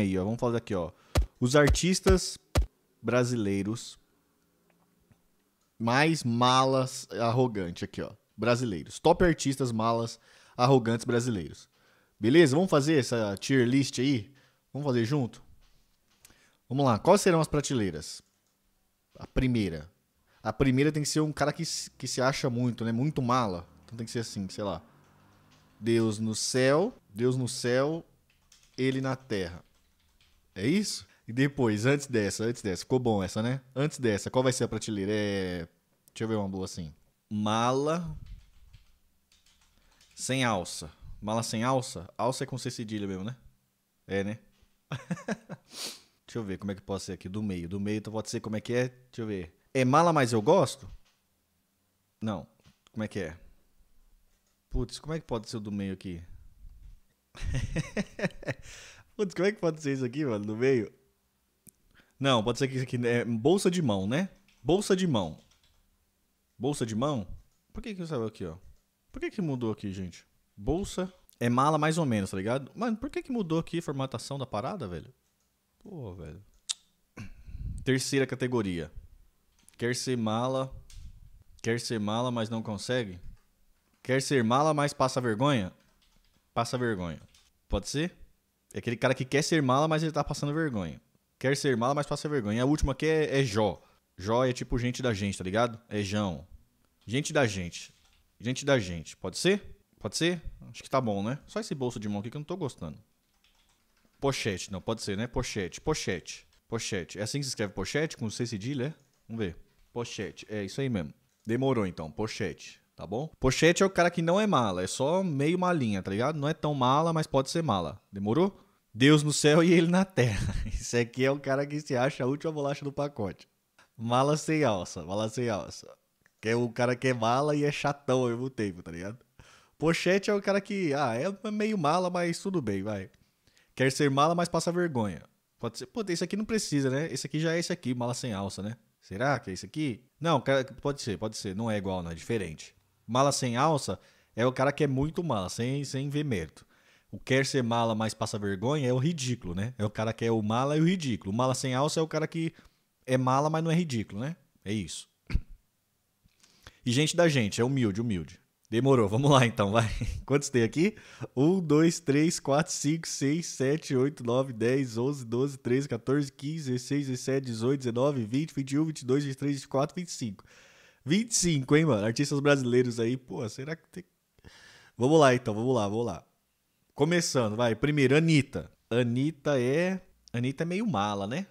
aí, ó. Vamos falar aqui, ó. Os artistas brasileiros mais malas arrogantes aqui, ó. Brasileiros. Top artistas malas arrogantes brasileiros. Beleza? Vamos fazer essa tier list aí? Vamos fazer junto? Vamos lá. Quais serão as prateleiras? A primeira. A primeira tem que ser um cara que, que se acha muito, né? Muito mala. Então tem que ser assim, sei lá. Deus no céu, Deus no céu, ele na terra. É isso? E depois, antes dessa, antes dessa. Ficou bom essa, né? Antes dessa, qual vai ser a prateleira? É... Deixa eu ver uma boa assim. Mala sem alça. Mala sem alça? Alça é com C cedilha mesmo, né? É, né? Deixa eu ver como é que pode ser aqui. Do meio. Do meio então pode ser como é que é. Deixa eu ver. É mala, mas eu gosto? Não. Como é que é? Putz, como é que pode ser o do meio aqui? Putz, como é que pode ser isso aqui, mano, no meio? Não, pode ser que isso aqui é bolsa de mão, né? Bolsa de mão. Bolsa de mão? Por que que saiu aqui, ó? Por que que mudou aqui, gente? Bolsa é mala mais ou menos, tá ligado? Mano, por que que mudou aqui a formatação da parada, velho? Pô, velho. Terceira categoria. Quer ser mala, quer ser mala, mas não consegue? Quer ser mala, mas passa vergonha? Passa vergonha. Pode ser? É aquele cara que quer ser mala, mas ele tá passando vergonha. Quer ser mala, mas passa vergonha. E a última aqui é, é Jó. Jó é tipo gente da gente, tá ligado? É Jão. Gente da gente. Gente da gente. Pode ser? Pode ser? Acho que tá bom, né? Só esse bolso de mão aqui que eu não tô gostando. Pochete, não, pode ser, né? Pochete, pochete, pochete. É assim que se escreve pochete? Com C cedilha, é? Vamos ver. Pochete, é isso aí mesmo. Demorou então, pochete, tá bom? Pochete é o cara que não é mala, é só meio malinha, tá ligado? Não é tão mala, mas pode ser mala. Demorou? Deus no céu e ele na terra. Isso aqui é o cara que se acha a última bolacha do pacote. Mala sem alça, mala sem alça. Que é o cara que é mala e é chatão ao mesmo tempo, tá ligado? Pochete é o cara que, ah, é meio mala, mas tudo bem, vai. Quer ser mala, mas passa vergonha. Pode ser, pô, esse aqui não precisa, né? Esse aqui já é esse aqui, mala sem alça, né? Será que é esse aqui? Não, cara, pode ser, pode ser. Não é igual, não, é diferente. Mala sem alça é o cara que é muito mala, sem, sem ver mérito o quer ser mala, mas passa vergonha, é o ridículo, né? É o cara que é o mala e o ridículo. O mala sem alça é o cara que é mala, mas não é ridículo, né? É isso. E gente da gente, é humilde, humilde. Demorou, vamos lá então, vai. Quantos tem aqui? 1, 2, 3, 4, 5, 6, 7, 8, 9, 10, 11, 12, 13, 14, 15, 16, 17, 18, 19, 20, 21, 22, 23, 24, 25. 25, hein, mano? Artistas brasileiros aí, pô, será que tem. Vamos lá então, vamos lá, vamos lá. Começando, vai. Primeiro, Anitta. Anitta é. Anitta é meio mala, né?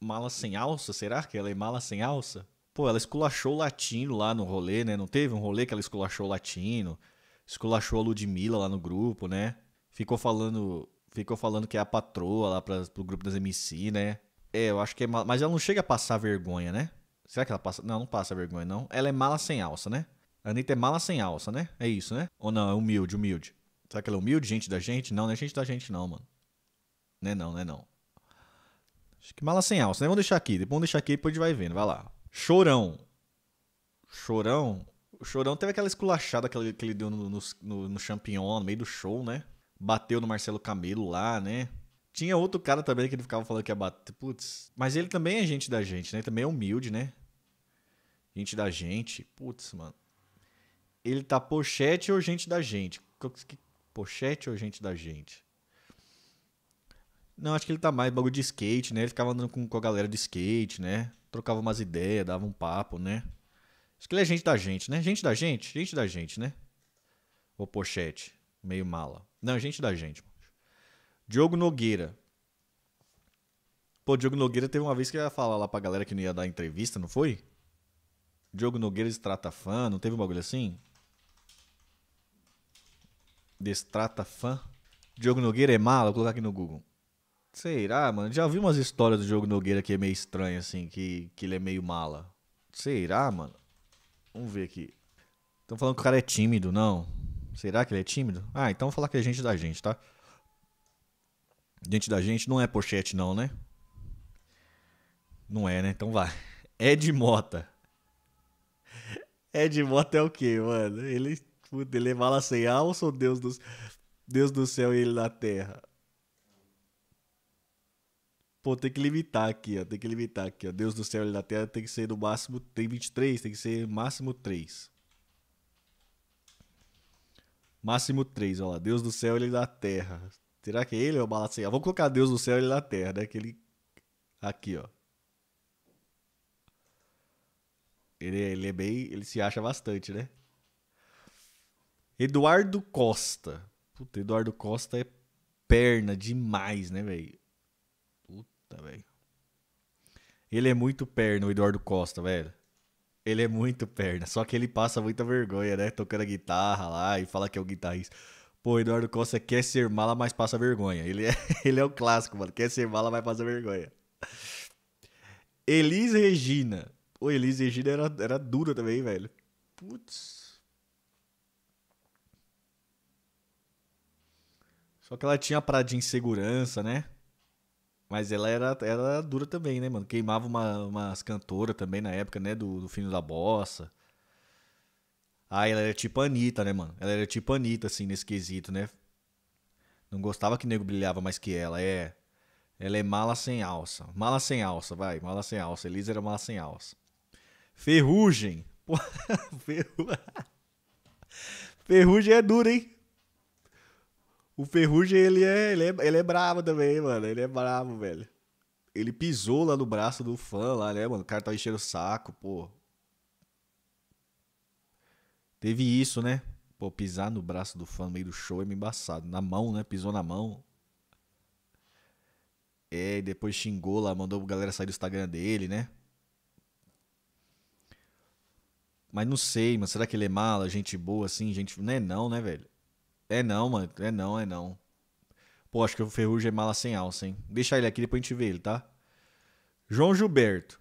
Mala sem alça? Será que ela é mala sem alça? Pô, ela esculachou o latino lá no rolê, né? Não teve um rolê que ela esculachou o latino? Esculachou a Ludmilla lá no grupo, né? Ficou falando. Ficou falando que é a patroa lá pra, pro grupo das MC, né? É, eu acho que é mala. Mas ela não chega a passar vergonha, né? Será que ela passa. Não, não passa vergonha, não. Ela é mala sem alça, né? Anitta é mala sem alça, né? É isso, né? Ou não, é humilde, humilde. Será que ela é humilde, gente da gente? Não, não é gente da gente, não, mano. Não é não, não é não. Acho que mala sem alça, né? Vamos deixar aqui. Depois vamos deixar aqui e depois a gente vai vendo. Vai lá. Chorão. Chorão. O Chorão teve aquela esculachada que ele, que ele deu no, no, no, no champignon, no meio do show, né? Bateu no Marcelo Camelo lá, né? Tinha outro cara também que ele ficava falando que ia bater. Putz. Mas ele também é gente da gente, né? Ele também é humilde, né? Gente da gente. Putz, mano. Ele tá pochete ou gente da gente? pochete ou gente da gente? Não, acho que ele tá mais bagulho de skate, né? Ele ficava andando com, com a galera de skate, né? Trocava umas ideias, dava um papo, né? Acho que ele é gente da gente, né? Gente da gente? Gente da gente, né? Ou pochete. Meio mala. Não, gente da gente. Diogo Nogueira. Pô, Diogo Nogueira teve uma vez que ia falar lá pra galera que não ia dar entrevista, não foi? Diogo Nogueira se trata fã, não teve um bagulho assim? Destrata fã. Diogo Nogueira é mala? Vou colocar aqui no Google. Será, mano? Já vi umas histórias do Diogo Nogueira que é meio estranho, assim, que, que ele é meio mala. Será, mano? Vamos ver aqui. Estão falando que o cara é tímido, não? Será que ele é tímido? Ah, então vou falar que é gente da gente, tá? Gente da gente não é pochete, não, né? Não é, né? Então vai. Ed Mota. Ed Mota é o quê, mano? Ele Puta, ele fala assim, ah, eu sou Deus, dos, Deus do céu e ele da terra. Pô, tem que limitar aqui, ó. Tem que limitar aqui, ó. Deus do céu e da terra tem que ser no máximo. Tem 23, tem que ser máximo 3. Máximo 3, ó lá. Deus do céu e da terra. Será que é ele ou é Balacenha? Vamos colocar Deus do céu e da terra, né? Aquele. Aqui, ó. Ele, é, ele é bem. Ele se acha bastante, né? Eduardo Costa. Puta, Eduardo Costa é perna demais, né, velho? Puta, velho. Ele é muito perna, o Eduardo Costa, velho. Ele é muito perna, só que ele passa muita vergonha, né? Tocando a guitarra lá e fala que é o guitarrista. Pô, Eduardo Costa quer ser mala, mas passa vergonha. Ele é, ele é o clássico, mano. Quer ser mala, mas passa vergonha. Elis Regina. Pô, Elis Regina era, era dura também, velho. Putz. Só que ela tinha a parada de insegurança, né? Mas ela era, era dura também, né, mano? Queimava uma, umas cantoras também na época, né? Do, do da Bossa. Ah, ela era tipo a Anitta, né, mano? Ela era tipo a Anitta, assim, nesse quesito, né? Não gostava que nego brilhava mais que ela, é. Ela é mala sem alça. Mala sem alça, vai. Mala sem alça. Elisa era mala sem alça. Ferrugem. Ferrugem é dura, hein? O Ferrugem, ele é, ele, é, ele é brabo também, mano. Ele é brabo, velho. Ele pisou lá no braço do fã lá, né, mano? O cara tava enchendo o saco, pô. Teve isso, né? Pô, pisar no braço do fã no meio do show é meio embaçado. Na mão, né? Pisou na mão. É, e depois xingou lá, mandou a galera sair do Instagram dele, né? Mas não sei, mano será que ele é mala, gente boa assim, gente. Não é não, né, velho? É não, mano. É não, é não. Pô, acho que o Ferrugem é mala sem alça, hein? Deixa ele aqui, depois a gente vê ele, tá? João Gilberto.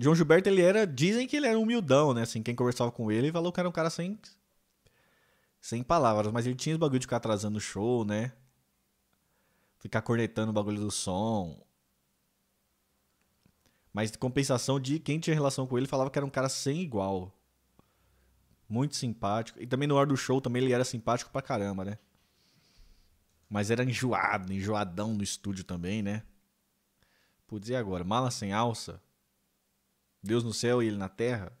João Gilberto, ele era. Dizem que ele era humildão, né? Assim, quem conversava com ele falou que era um cara sem. Sem palavras, mas ele tinha os bagulho de ficar atrasando o show, né? Ficar cornetando o bagulho do som. Mas de compensação de quem tinha relação com ele falava que era um cara sem igual. Muito simpático. E também no ar do show também ele era simpático pra caramba, né? Mas era enjoado, enjoadão no estúdio também, né? Putz, e agora? Mala sem alça? Deus no céu e ele na terra?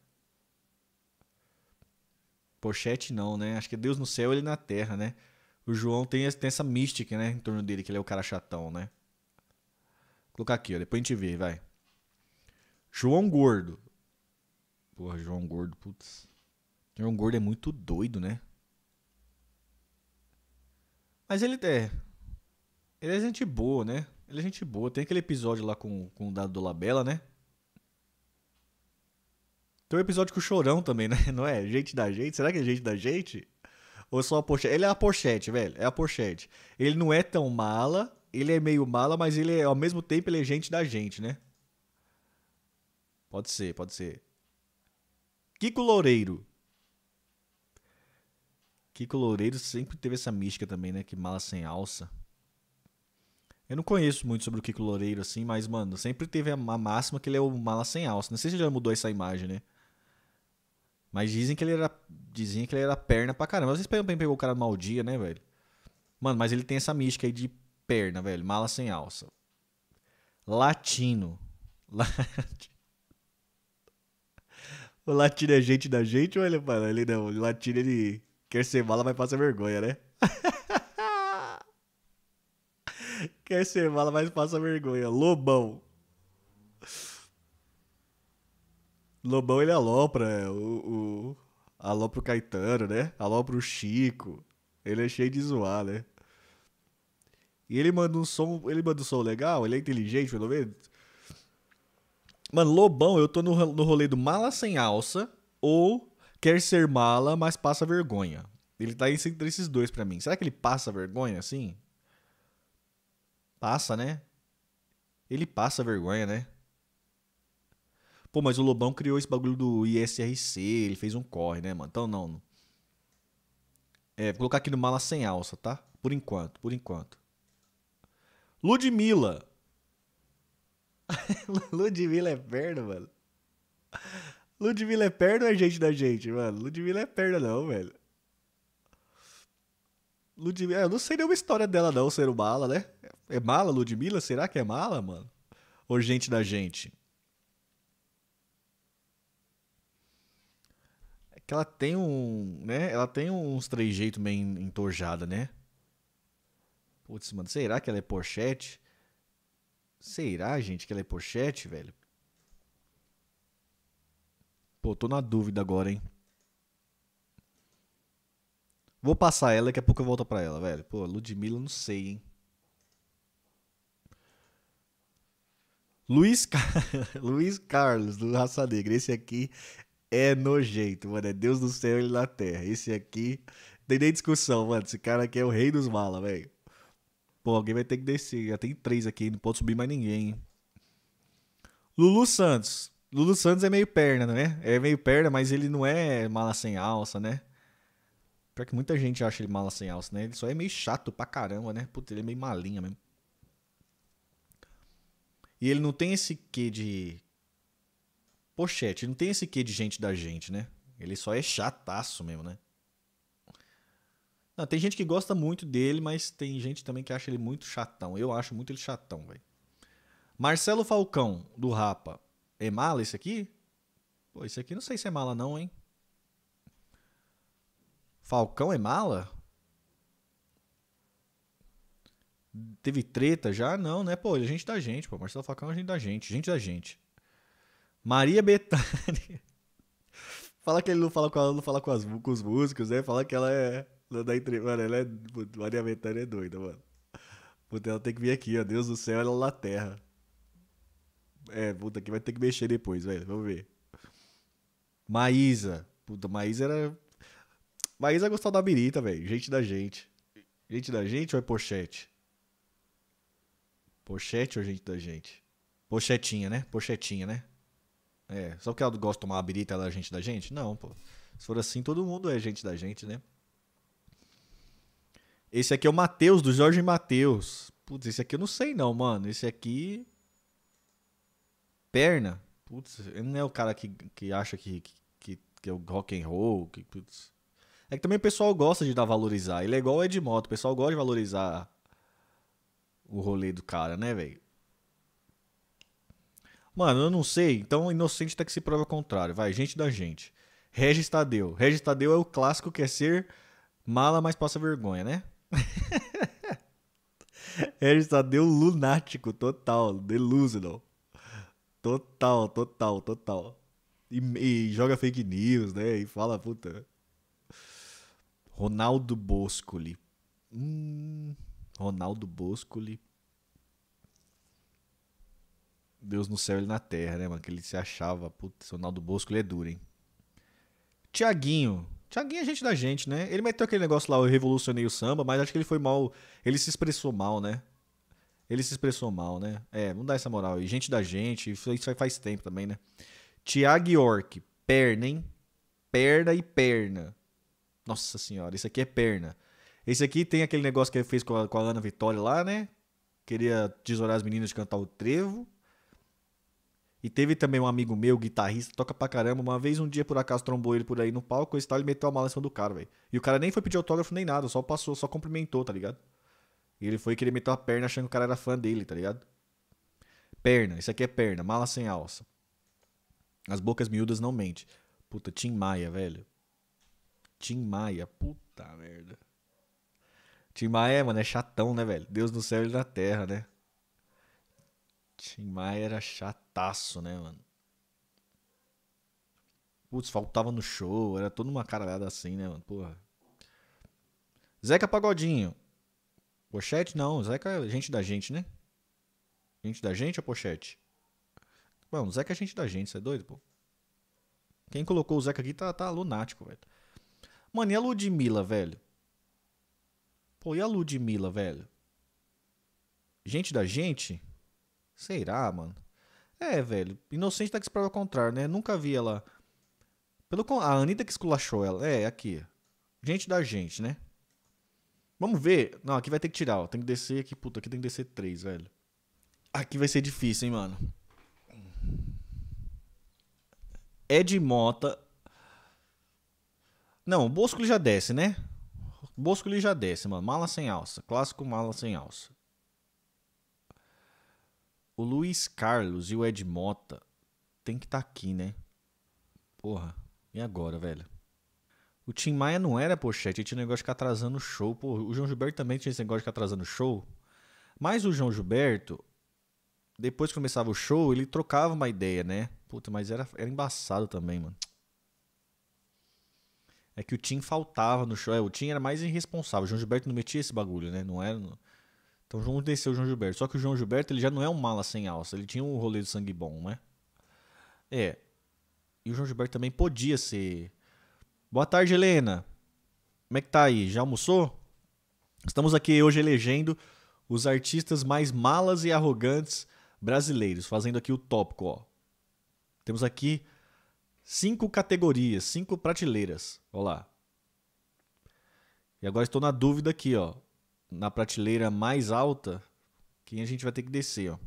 Pochete não, né? Acho que é Deus no céu e ele na terra, né? O João tem, tem essa mística, né? Em torno dele, que ele é o cara chatão, né? Vou colocar aqui, ó. Depois a gente vê, vai. João Gordo. Porra, João Gordo, putz. João Gordo é muito doido, né? Mas ele é. Ele é gente boa, né? Ele é gente boa. Tem aquele episódio lá com, com o dado do Labela, né? Tem um episódio com o Chorão também, né? Não é? Gente da gente? Será que é gente da gente? Ou só a pochete? Ele é a pochete, velho. É a pochete. Ele não é tão mala. Ele é meio mala, mas ele é, ao mesmo tempo, ele é gente da gente, né? Pode ser, pode ser. Kiko Loureiro. Kiko Loureiro sempre teve essa mística também, né? Que mala sem alça. Eu não conheço muito sobre o Kiko Loureiro, assim, mas, mano, sempre teve a máxima que ele é o mala sem alça. Não sei se já mudou essa imagem, né? Mas dizem que ele era. Diziam que ele era perna pra caramba. Vocês pegam pegou o cara no Maldia, né, velho? Mano, mas ele tem essa mística aí de perna, velho. Mala sem alça. Latino. Latino. O latino é gente da gente ou ele, Ele não. O latino, ele. Quer ser mala vai passar vergonha, né? Quer ser mala, mas passa vergonha. Lobão. Lobão ele alopra é, o, o alopra o Caetano, né? Alopra o Chico. Ele é cheio de zoar, né? E ele manda um som, ele manda um som legal, ele é inteligente, pelo menos. Mano, Lobão, eu tô no, no rolê do Mala Sem Alça ou quer ser mala, mas passa vergonha. Ele tá entre esses dois para mim. Será que ele passa vergonha assim? Passa, né? Ele passa vergonha, né? Pô, mas o Lobão criou esse bagulho do ISRC, ele fez um corre, né, mano? Então não. É, vou colocar aqui no mala sem alça, tá? Por enquanto, por enquanto. Ludmilla. Ludmilla é perna, mano. Ludmilla é perna ou é gente da gente, mano? Ludmilla é perna, não, velho. Ludmilla. Eu não sei nenhuma história dela, não, ser mala, né? É mala, Ludmilla? Será que é mala, mano? Ou gente da gente? É que ela tem um. né? Ela tem uns trejeitos meio entojada, né? Putz, mano, será que ela é pochete? Será, gente, que ela é pochete, velho? Pô, tô na dúvida agora, hein? Vou passar ela, daqui a pouco eu volto pra ela, velho. Pô, Ludmilla, não sei, hein? Luiz, Car... Luiz Carlos, do Raça Negra. Esse aqui é nojento, mano. É Deus do céu e na terra. Esse aqui. Tem nem discussão, mano. Esse cara aqui é o rei dos malas, velho. Pô, alguém vai ter que descer. Já tem três aqui, não pode subir mais ninguém, hein? Lulu Santos. Lulu Santos é meio perna, né? é? É meio perna, mas ele não é mala sem alça, né? Pior que muita gente acha ele mala sem alça, né? Ele só é meio chato pra caramba, né? Puta, ele é meio malinha mesmo. E ele não tem esse quê de. Pochete, ele não tem esse quê de gente da gente, né? Ele só é chataço mesmo, né? Não, tem gente que gosta muito dele, mas tem gente também que acha ele muito chatão. Eu acho muito ele chatão, velho. Marcelo Falcão, do Rapa. É mala isso aqui? Pô, isso aqui não sei se é mala não, hein? Falcão é mala? Teve treta já? Não, né? Pô, ele é gente da gente, pô. Marcelo Falcão é gente da gente, gente da gente. Maria Bethânia. fala que ele não fala com ela, não fala com, as, com os músicos, né? Fala que ela é. Da entre... Mano, ela é. Maria Bethânia é doida, mano. Puta, ela tem que vir aqui, ó. Deus do céu, ela é na terra. É, puta, aqui vai ter que mexer depois, velho. Vamos ver. Maísa. Puta, Maísa era. Maísa gostava da abirita, velho. Gente da gente. Gente da gente ou é pochete? Pochete ou gente da gente? Pochetinha, né? Pochetinha, né? É. Só que ela gosta de tomar abirita birita, ela é gente da gente? Não, pô. Se for assim, todo mundo é gente da gente, né? Esse aqui é o Matheus, do Jorge Matheus. Putz, esse aqui eu não sei não, mano. Esse aqui perna, putz, ele não é o cara que, que acha que, que, que é o rock and roll, que, putz. É que também o pessoal gosta de dar valorizar. Ele é igual o Edmoto, Moto, o pessoal gosta de valorizar o rolê do cara, né, velho? Mano, eu não sei. Então, inocente até tá que se prova o contrário. Vai, gente da gente. Regis Tadeu. Regis Tadeu é o clássico que é ser mala, mas passa vergonha, né? Regis Tadeu lunático, total, delusional. Total, total, total. E, e, joga fake news, né? E fala, puta. Ronaldo Boscoli. Hum, Ronaldo Boscoli. Deus no céu e na terra, né, mano? Que ele se achava. Putz, Ronaldo Boscoli é duro, hein? Tiaguinho. Tiaguinho é gente da gente, né? Ele meteu aquele negócio lá, eu revolucionei o samba, mas acho que ele foi mal. Ele se expressou mal, né? Ele se expressou mal, né? É, vamos dar essa moral aí. Gente da gente, isso aí faz tempo também, né? Tiago York, perna, hein? Perna e perna. Nossa senhora, isso aqui é perna. Esse aqui tem aquele negócio que ele fez com a, com a Ana Vitória lá, né? Queria tesourar as meninas de cantar o trevo. E teve também um amigo meu, guitarrista, toca pra caramba. Uma vez, um dia, por acaso, trombou ele por aí no palco, o tal, ele meteu a mala em cima do cara, velho. E o cara nem foi pedir autógrafo nem nada, só passou, só cumprimentou, tá ligado? E ele foi que ele meteu a perna achando que o cara era fã dele, tá ligado? Perna, isso aqui é perna, mala sem alça. As bocas miúdas não mente. Puta, Tim Maia, velho. Tim Maia, puta merda. Tim Maia, mano, é chatão, né, velho? Deus no céu e na terra, né? Tim Maia era chataço, né, mano? Putz, faltava no show, era toda uma caralhada assim, né, mano? Porra. Zeca Pagodinho. Pochete não, Zeca é gente da gente, né? Gente da gente ou pochete? Mano, Zeca é gente da gente, você é doido, pô? Quem colocou o Zeca aqui tá, tá lunático, velho. Mano, e a Ludmilla, velho? Pô, e a Ludmilla, velho? Gente da gente? Será, mano? É, velho. Inocente tá que se prova ao contrário, né? Nunca vi ela. Pelo con... A Anitta que esculachou ela. É, aqui. Gente da gente, né? Vamos ver. Não, aqui vai ter que tirar, ó. Tem que descer aqui, puta, aqui tem que descer três, velho. Aqui vai ser difícil, hein, mano. Ed Mota. Não, o Bosco já desce, né? O Bosco já desce, mano. Mala sem alça. Clássico mala sem alça. O Luiz Carlos e o Ed Mota tem que estar tá aqui, né? Porra. E agora, velho? O Tim Maia não era pochete, tinha um negócio de ficar atrasando o show. Pô, o João Gilberto também tinha esse negócio de ficar atrasando o show. Mas o João Gilberto, depois que começava o show, ele trocava uma ideia, né? Puta, mas era, era embaçado também, mano. É que o Tim faltava no show. É, o Tim era mais irresponsável. O João Gilberto não metia esse bagulho, né? Não era. No... Então vamos descer o João Gilberto. Só que o João Gilberto ele já não é um mala sem alça. Ele tinha um rolê de sangue bom, né? É. E o João Gilberto também podia ser Boa tarde, Helena. Como é que tá aí? Já almoçou? Estamos aqui hoje elegendo os artistas mais malas e arrogantes brasileiros, fazendo aqui o tópico, ó. Temos aqui cinco categorias, cinco prateleiras. Olá. E agora estou na dúvida aqui, ó. Na prateleira mais alta, quem a gente vai ter que descer, ó.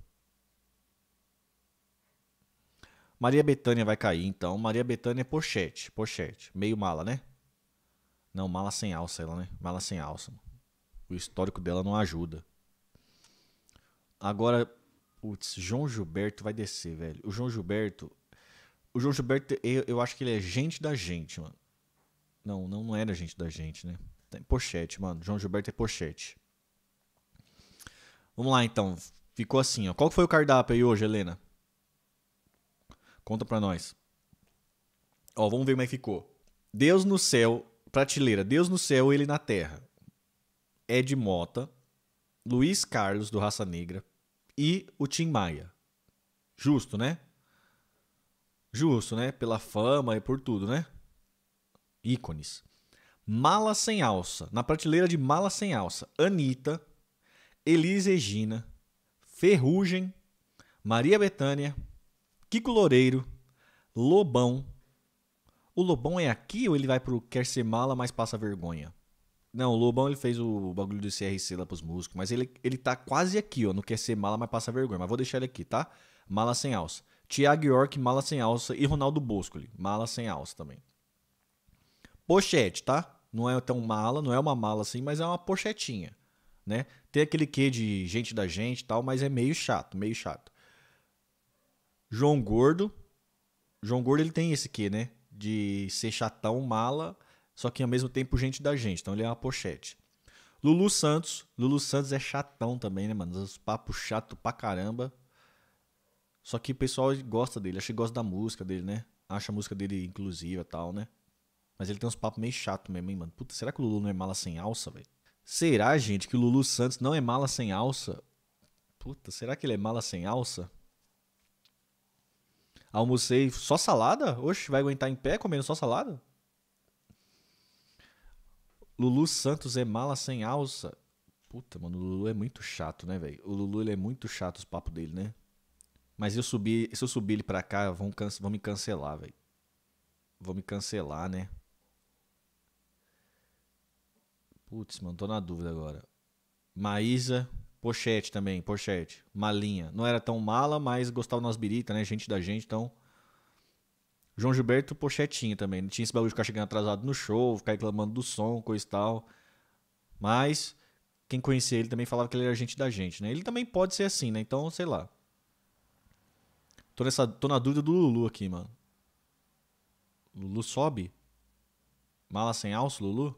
Maria Betânia vai cair, então. Maria Betânia é pochete, pochete. Meio mala, né? Não, mala sem alça ela, né? Mala sem alça. O histórico dela não ajuda. Agora, putz, João Gilberto vai descer, velho. O João Gilberto... O João Gilberto, eu, eu acho que ele é gente da gente, mano. Não, não era gente da gente, né? Tem pochete, mano. João Gilberto é pochete. Vamos lá, então. Ficou assim, ó. Qual foi o cardápio aí hoje, Helena? Conta para nós. Ó, vamos ver como é que ficou. Deus no céu, prateleira. Deus no céu, ele na terra. Ed Mota, Luiz Carlos do Raça Negra e o Tim Maia. Justo, né? Justo, né? Pela fama e por tudo, né? Ícones. Mala sem alça. Na prateleira de mala sem alça, Anitta, Elis Regina, Ferrugem, Maria Betânia. Kiko Loureiro, Lobão. O Lobão é aqui ou ele vai pro Quer Ser Mala, mas passa vergonha? Não, o Lobão ele fez o bagulho do CRC lá pros músicos, mas ele, ele tá quase aqui, ó. Não quer ser mala, mas passa vergonha. Mas vou deixar ele aqui, tá? Mala sem alça. Tiago York, mala sem alça. E Ronaldo Boscoli, mala sem alça também. Pochete, tá? Não é tão mala, não é uma mala assim, mas é uma pochetinha, né? Tem aquele quê de gente da gente e tal, mas é meio chato, meio chato. João Gordo. João Gordo ele tem esse quê, né? De ser chatão, mala, só que ao mesmo tempo gente da gente. Então ele é uma pochete. Lulu Santos. Lulu Santos é chatão também, né, mano? Os papos chato pra caramba. Só que o pessoal gosta dele, acho que gosta da música dele, né? Acha a música dele inclusiva e tal, né? Mas ele tem uns papos meio chato mesmo, hein, mano? Puta, será que o Lulu não é mala sem alça, velho? Será, gente, que o Lulu Santos não é mala sem alça? Puta, será que ele é mala sem alça? Almocei só salada? Oxe, vai aguentar em pé comendo só salada? Lulu Santos é mala sem alça. Puta, mano, o Lulu é muito chato, né, velho? O Lulu ele é muito chato os papos dele, né? Mas eu subi, se eu subir ele pra cá, vão, canse, vão me cancelar, velho. Vão me cancelar, né? Putz, mano, tô na dúvida agora. Maísa, Pochete também, pochete. Malinha. Não era tão mala, mas gostava nas biritas, né? Gente da gente, então. João Gilberto, pochetinha também. Não tinha esse bagulho de ficar chegando atrasado no show, ficar reclamando do som, coisa e tal. Mas quem conhecia ele também falava que ele era gente da gente, né? Ele também pode ser assim, né? Então, sei lá. Tô, nessa, tô na dúvida do Lulu aqui, mano. Lulu sobe? Mala sem alço, Lulu?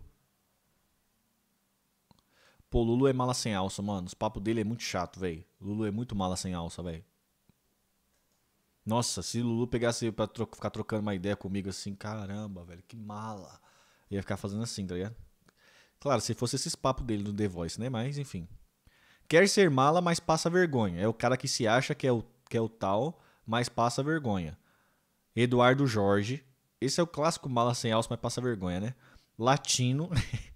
Pô, Lulu é mala sem alça, mano. Os papo dele é muito chato, velho. Lulu é muito mala sem alça, velho. Nossa, se Lulu pegasse pra tro ficar trocando uma ideia comigo assim, caramba, velho, que mala. ia ficar fazendo assim, tá ligado? Claro, se fosse esses papos dele no The Voice, né? Mas, enfim. Quer ser mala, mas passa vergonha. É o cara que se acha que é o, que é o tal, mas passa vergonha. Eduardo Jorge. Esse é o clássico mala sem alça, mas passa vergonha, né? Latino.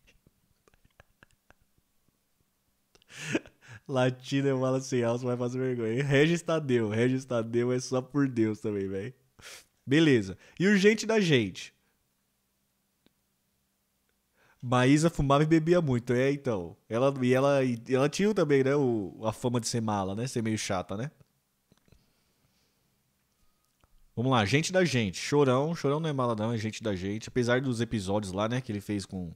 Latina eu falo assim, Alson vai fazer vergonha. Registadeu, registadeu é só por Deus também, velho. Beleza. E o gente da gente. Maísa fumava e bebia muito, é então. Ela e ela e ela tinha também, né, o, a fama de ser mala, né, ser meio chata, né? Vamos lá, gente da gente. Chorão, Chorão não é mala não, é gente da gente, apesar dos episódios lá, né, que ele fez com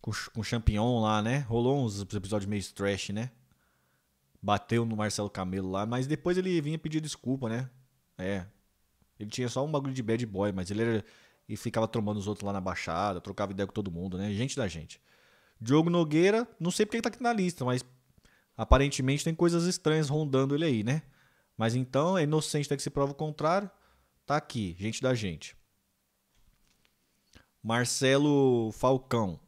com, com o Champignon lá, né? Rolou uns episódios meio trash, né? Bateu no Marcelo Camelo lá, mas depois ele vinha pedir desculpa, né? É. Ele tinha só um bagulho de bad boy, mas ele era. E ficava trombando os outros lá na baixada, trocava ideia com todo mundo, né? Gente da gente. Diogo Nogueira, não sei porque ele tá aqui na lista, mas aparentemente tem coisas estranhas rondando ele aí, né? Mas então é inocente até que se prova o contrário. Tá aqui, gente da gente. Marcelo Falcão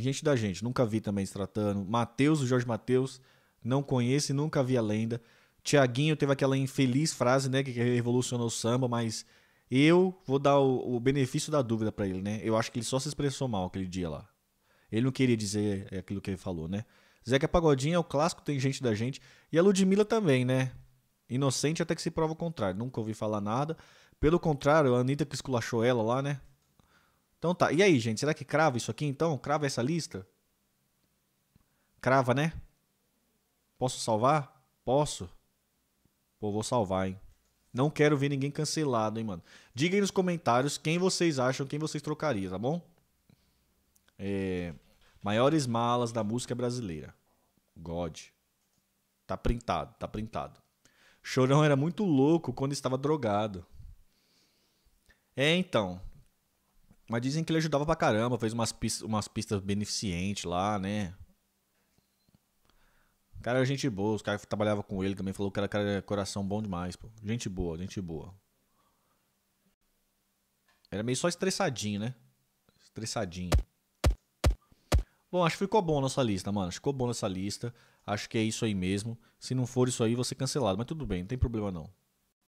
gente da gente, nunca vi também se tratando. Matheus, o Jorge Matheus, não conheço e nunca vi a lenda. Tiaguinho teve aquela infeliz frase, né, que revolucionou o samba, mas eu vou dar o, o benefício da dúvida para ele, né? Eu acho que ele só se expressou mal aquele dia lá. Ele não queria dizer é, aquilo que ele falou, né? Zeca Pagodinho é o clássico, tem gente da gente. E a Ludmilla também, né? Inocente até que se prova o contrário. Nunca ouvi falar nada. Pelo contrário, a Anitta que esculachou ela lá, né? Então tá. E aí, gente, será que crava isso aqui então? Crava essa lista? Crava, né? Posso salvar? Posso. Pô, vou salvar, hein? Não quero ver ninguém cancelado, hein, mano. Diga aí nos comentários quem vocês acham, quem vocês trocariam, tá bom? É... Maiores malas da música brasileira. God. Tá printado, tá printado. Chorão era muito louco quando estava drogado. É, então. Mas dizem que ele ajudava pra caramba, fez umas pistas, umas pistas beneficentes lá, né? O cara era gente boa, os caras que trabalhavam com ele também falou que era cara era coração bom demais, pô. Gente boa, gente boa. Era meio só estressadinho, né? Estressadinho. Bom, acho que ficou bom a nossa lista, mano. Ficou bom a nossa lista. Acho que é isso aí mesmo. Se não for isso aí, você é cancelado. Mas tudo bem, não tem problema não.